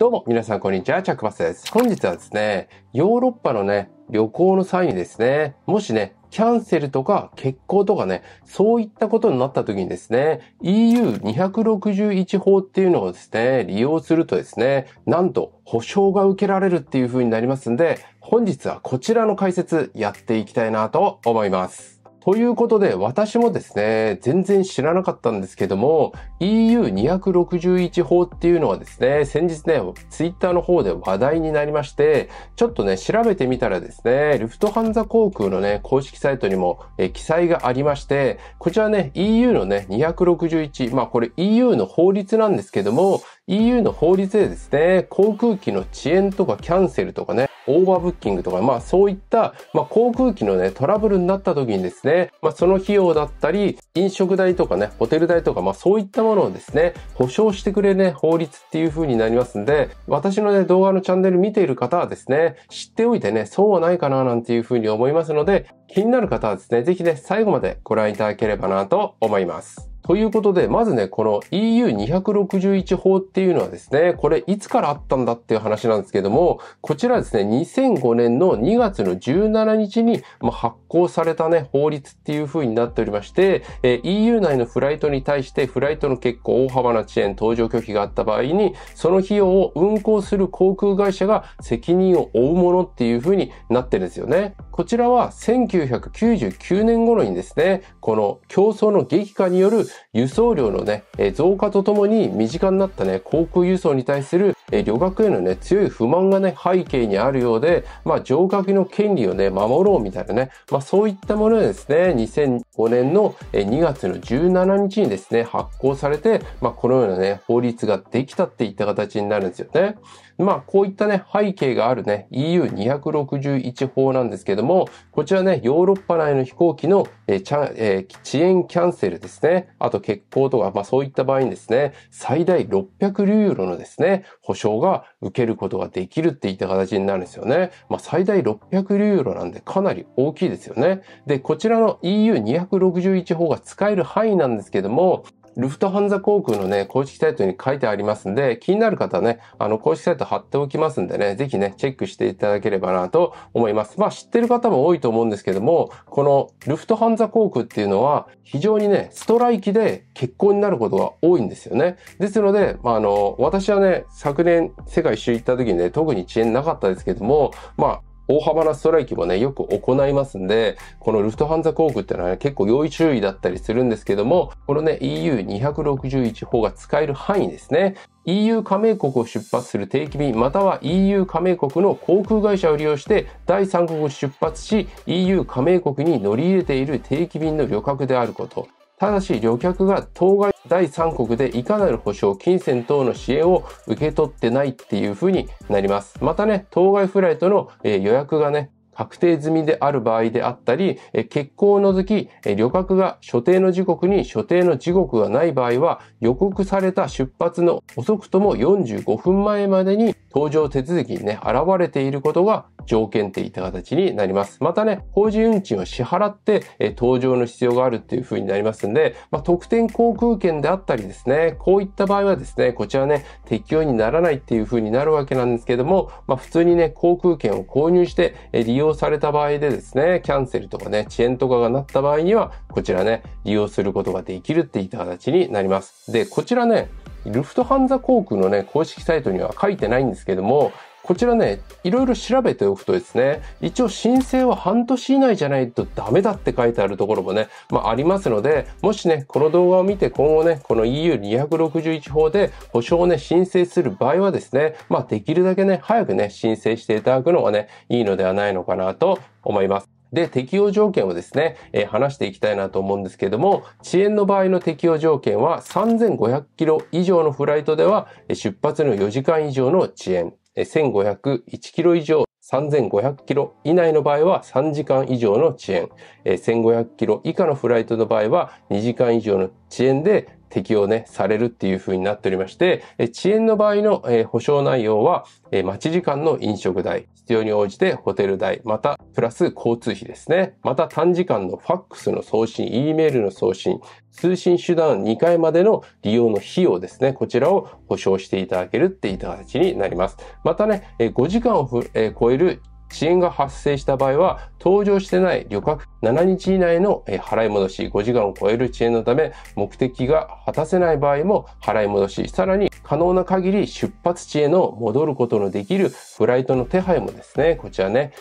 どうも、皆さん、こんにちは。チャックバスです。本日はですね、ヨーロッパのね、旅行の際にですね、もしね、キャンセルとか欠航とかね、そういったことになった時にですね、EU261 法っていうのをですね、利用するとですね、なんと保証が受けられるっていう風になりますんで、本日はこちらの解説やっていきたいなと思います。ということで、私もですね、全然知らなかったんですけども、EU261 法っていうのはですね、先日ね、ツイッターの方で話題になりまして、ちょっとね、調べてみたらですね、ルフトハンザ航空のね、公式サイトにもえ記載がありまして、こちらね、EU のね、261、まあこれ EU の法律なんですけども、EU の法律でですね、航空機の遅延とかキャンセルとかね、オーバーブッキングとか、まあそういった、まあ、航空機のね、トラブルになった時にですね、まあその費用だったり、飲食代とかね、ホテル代とか、まあそういったものをですね、保証してくれね、法律っていう風になりますんで、私のね、動画のチャンネル見ている方はですね、知っておいてね、そうはないかななんていう風に思いますので、気になる方はですね、ぜひね、最後までご覧いただければなと思います。ということで、まずね、この EU261 法っていうのはですね、これいつからあったんだっていう話なんですけども、こちらですね、2005年の2月の17日に発行されたね、法律っていう風になっておりまして、え EU 内のフライトに対してフライトの結構大幅な遅延、搭乗拒否があった場合に、その費用を運航する航空会社が責任を負うものっていう風になってるんですよね。こちらは1999年頃にですね、この競争の激化による輸送量のね、増加とともに身近になったね、航空輸送に対する旅客へのね、強い不満がね、背景にあるようで、まあ、乗客の権利をね、守ろうみたいなね、まあ、そういったものでですね、2005年の2月の17日にですね、発行されて、まあ、このようなね、法律ができたっていった形になるんですよね。まあ、こういったね、背景があるね、EU261 法なんですけども、こちらね、ヨーロッパ内の飛行機の、えーえー、遅延キャンセルですね、あと欠航とか、まあそういった場合にですね、最大600ユーロのですね、保証が受けることができるっていった形になるんですよね。まあ最大600ユーロなんでかなり大きいですよね。で、こちらの EU261 法が使える範囲なんですけども、ルフトハンザ航空のね、公式サイトに書いてありますんで、気になる方はね、あの、公式サイト貼っておきますんでね、ぜひね、チェックしていただければなと思います。まあ、知ってる方も多いと思うんですけども、このルフトハンザ航空っていうのは、非常にね、ストライキで欠航になることが多いんですよね。ですので、まあ、あの、私はね、昨年世界一周行った時にね、特に遅延なかったですけども、まあ、大幅なストライキもね、よく行いますんで、このルフトハンザ航空ってのは、ね、結構要注意だったりするんですけども、このね、EU261 法が使える範囲ですね。EU 加盟国を出発する定期便または EU 加盟国の航空会社を利用して第三国を出発し EU 加盟国に乗り入れている定期便の旅客であることただし、旅客が当該第三国でいかなる保証、金銭等の支援を受け取ってないっていうふうになります。またね、当該フライトの予約がね、確定済みである場合であったり、欠航を除き、旅客が所定の時刻に所定の時刻がない場合は、予告された出発の遅くとも45分前までに登場手続きにね、現れていることが条件っていった形になります。またね、法人運賃を支払って、え登場の必要があるっていうふうになりますんで、まあ、特典航空券であったりですね、こういった場合はですね、こちらね、適用にならないっていうふうになるわけなんですけども、まあ、普通にね、航空券を購入して、え利用された場合でですね、キャンセルとかね、遅延とかがなった場合には、こちらね、利用することができるっていった形になります。で、こちらね、ルフトハンザ航空のね、公式サイトには書いてないんですけども、こちらね、いろいろ調べておくとですね、一応申請は半年以内じゃないとダメだって書いてあるところもね、まあありますので、もしね、この動画を見て今後ね、この EU261 法で保証をね、申請する場合はですね、まあできるだけね、早くね、申請していただくのがね、いいのではないのかなと思います。で、適用条件をですね、えー、話していきたいなと思うんですけれども、遅延の場合の適用条件は3500キロ以上のフライトでは、出発の4時間以上の遅延、1501キロ以上、3500キロ以内の場合は3時間以上の遅延、1500キロ以下のフライトの場合は2時間以上の遅延で適用ね、されるっていう風になっておりまして、遅延の場合の保証内容は、待ち時間の飲食代、必要に応じてホテル代、また、プラス交通費ですね。また、短時間のファックスの送信、E メールの送信、通信手段2回までの利用の費用ですね。こちらを保証していただけるっていう形になります。またね、5時間を超える遅延が発生した場合は、搭乗してない旅客7日以内の払い戻し、5時間を超える遅延のため、目的が果たせない場合も払い戻し、さらに可能な限り出発地への戻ることのできるフライトの手配もですね、こちらね、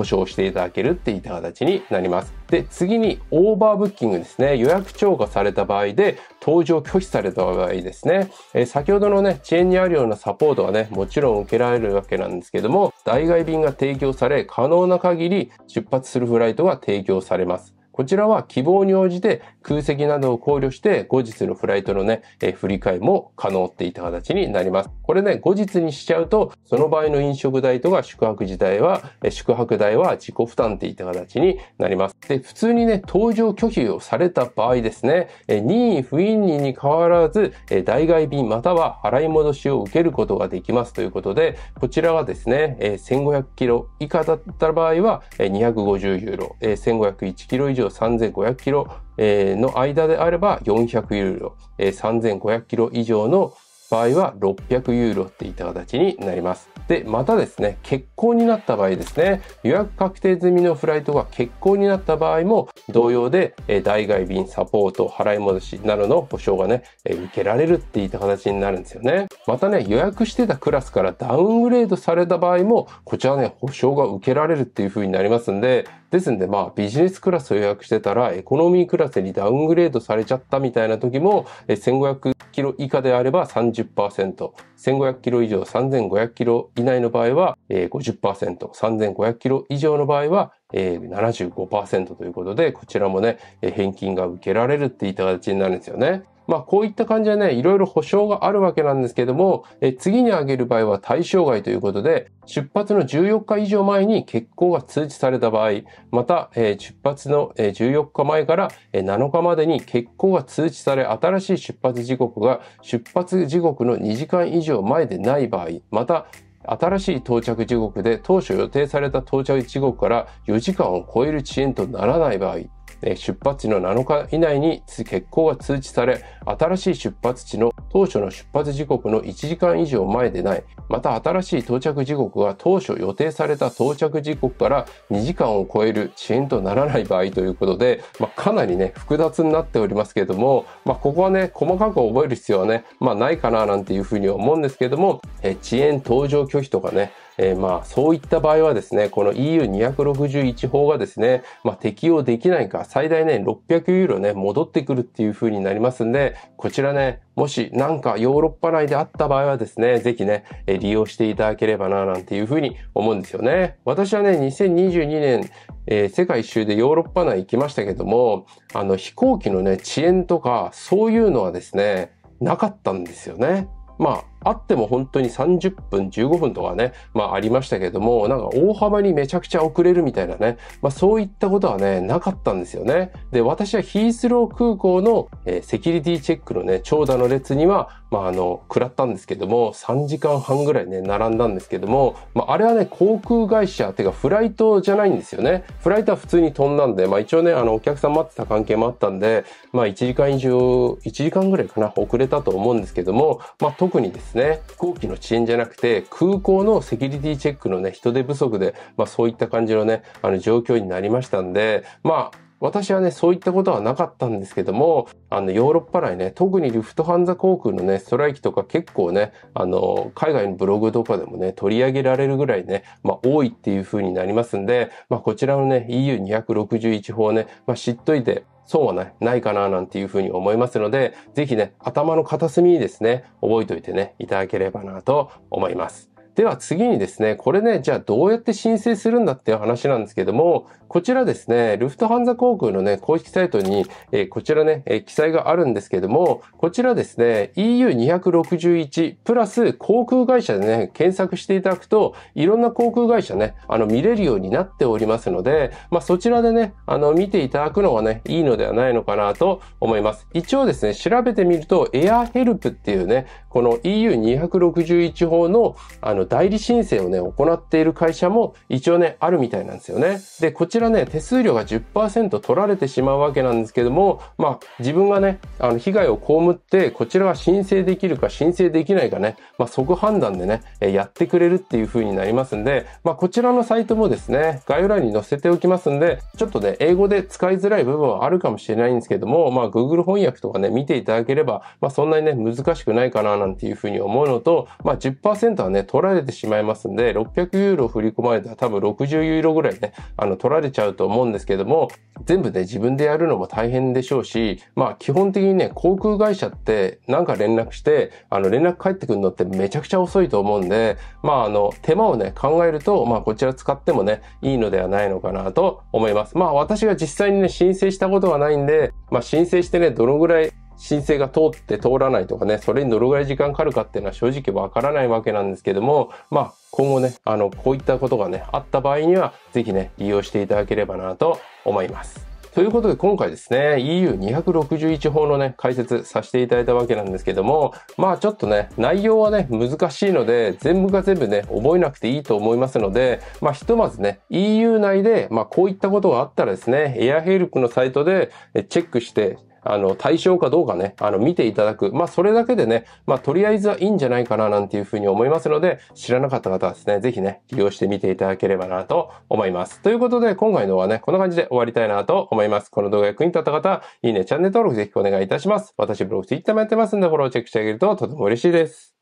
保証していただけるっていった形になります。で、次にオーバーブッキングですね。予約超過された場合で、搭乗拒否された場合ですね。えー、先ほどのね、遅延にあるようなサポートはね、もちろん受けられるわけなんですけども、代替便が提供され、可能な限り出発するフライトが提供されます。こちらは希望に応じて空席などを考慮して後日のフライトのね、え振り替えも可能っていった形になります。これね、後日にしちゃうと、その場合の飲食代とか宿泊時代は、え宿泊代は自己負担っていった形になります。で、普通にね、搭乗拒否をされた場合ですね、え任意不任に変わらず、え代替便または払い戻しを受けることができますということで、こちらはですね、え1500キロ以下だった場合は、え250ユーロ、え1501キロ以上上3500キロ、えの間であれば400ユーロ、え3500キロ以上の場合は600ユーロっていった形になります。で、またですね、欠航になった場合ですね、予約確定済みのフライトが欠航になった場合も同様で、え代替便、サポート、払い戻しなどの保証がね、え受けられるっていった形になるんですよね。またね、予約してたクラスからダウングレードされた場合も、こちらね、保証が受けられるっていう風になりますんで、ですんで、まあ、ビジネスクラスを予約してたら、エコノミークラスにダウングレードされちゃったみたいな時も、1500キロ以下であれば30%、1500キロ以上、3500キロ以内の場合は50%、3500キロ以上の場合は75%ということで、こちらもね、返金が受けられるっていった形になるんですよね。まあ、こういった感じでね、いろいろ保証があるわけなんですけども、え次に挙げる場合は対象外ということで、出発の14日以上前に欠航が通知された場合、また、え出発の14日前から7日までに欠航が通知され、新しい出発時刻が出発時刻の2時間以上前でない場合、また、新しい到着時刻で当初予定された到着時刻から4時間を超える遅延とならない場合出発地の7日以内に欠航が通知され、新しい出発地の当初の出発時刻の1時間以上前でない、また新しい到着時刻が当初予定された到着時刻から2時間を超える遅延とならない場合ということで、まあ、かなりね、複雑になっておりますけれども、まあ、ここはね、細かく覚える必要はね、まあ、ないかななんていうふうに思うんですけれども、え遅延搭乗拒否とかね、えー、まあ、そういった場合はですね、この EU261 法がですね、まあ、適用できないか、最大ね、600ユーロね、戻ってくるっていう風になりますんで、こちらね、もしなんかヨーロッパ内であった場合はですね、ぜひね、利用していただければな、なんていうふうに思うんですよね。私はね、2022年、えー、世界一周でヨーロッパ内行きましたけども、あの、飛行機のね、遅延とか、そういうのはですね、なかったんですよね。まあ、あっても本当に30分、15分とかね、まあありましたけども、なんか大幅にめちゃくちゃ遅れるみたいなね、まあそういったことはね、なかったんですよね。で、私はヒースロー空港の、えー、セキュリティチェックのね、長蛇の列には、まああの、食らったんですけども、3時間半ぐらいね、並んだんですけども、まああれはね、航空会社、てかフライトじゃないんですよね。フライトは普通に飛んだんで、まあ一応ね、あの、お客さん待ってた関係もあったんで、まあ1時間以上、1時間ぐらいかな、遅れたと思うんですけども、まあ特にですですね。飛行機の遅延じゃなくて、空港のセキュリティチェックのね、人手不足で、まあそういった感じのね、あの状況になりましたんで、まあ私はね、そういったことはなかったんですけども、あの、ヨーロッパ内ね、特にルフトハンザ航空のね、ストライキとか結構ね、あの、海外のブログとかでもね、取り上げられるぐらいね、まあ、多いっていう風になりますんで、まあ、こちらのね、EU261 法ね、まあ、知っといて、損はない、ないかななんていうふうに思いますので、ぜひね、頭の片隅にですね、覚えておいてね、いただければなと思います。では次にですね、これね、じゃあどうやって申請するんだっていう話なんですけども、こちらですね、ルフトハンザ航空のね、公式サイトに、えー、こちらね、えー、記載があるんですけども、こちらですね、EU261 プラス航空会社でね、検索していただくと、いろんな航空会社ね、あの、見れるようになっておりますので、まあ、そちらでね、あの、見ていただくのがね、いいのではないのかなと思います。一応ですね、調べてみると、エアヘルプっていうね、この EU261 法の、あの、の、代理申請をね、行っている会社も一応ね、あるみたいなんですよね。で、こちらね、手数料が10%取られてしまうわけなんですけども、まあ、自分がね、あの、被害を被って、こちらは申請できるか申請できないかね、まあ、即判断でね、やってくれるっていう風になりますんで、まあ、こちらのサイトもですね、概要欄に載せておきますんで、ちょっとね、英語で使いづらい部分はあるかもしれないんですけども、まあ、Google 翻訳とかね、見ていただければ、まあ、そんなにね、難しくないかななんていう風に思うのと、まあ10、10%はね、取らられてしまいますんで、600ユーロ振り込まれたら多分60ユーロぐらいね、あの、取られちゃうと思うんですけども、全部ね、自分でやるのも大変でしょうし、まあ、基本的にね、航空会社ってなんか連絡して、あの、連絡返ってくるのってめちゃくちゃ遅いと思うんで、まあ、あの、手間をね、考えると、まあ、こちら使ってもね、いいのではないのかなと思います。まあ、私が実際にね、申請したことはないんで、まあ、申請してね、どのぐらい申請が通って通らないとかね、それにどれぐらい時間かかるかっていうのは正直わからないわけなんですけども、まあ今後ね、あの、こういったことがね、あった場合には、ぜひね、利用していただければなと思います。ということで今回ですね、EU261 法のね、解説させていただいたわけなんですけども、まあちょっとね、内容はね、難しいので、全部が全部ね、覚えなくていいと思いますので、まあひとまずね、EU 内で、まあこういったことがあったらですね、エアヘルプのサイトでチェックして、あの、対象かどうかね、あの、見ていただく。まあ、それだけでね、まあ、とりあえずはいいんじゃないかな、なんていうふうに思いますので、知らなかった方はですね、ぜひね、利用してみていただければな、と思います。ということで、今回のはね、こんな感じで終わりたいなと思います。この動画役に立った方、いいね、チャンネル登録ぜひお願いいたします。私、ブログ、ツイッターもやってますんで、フォローチェックしてあげるととても嬉しいです。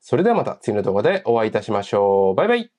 それではまた次の動画でお会いいたしましょう。バイバイ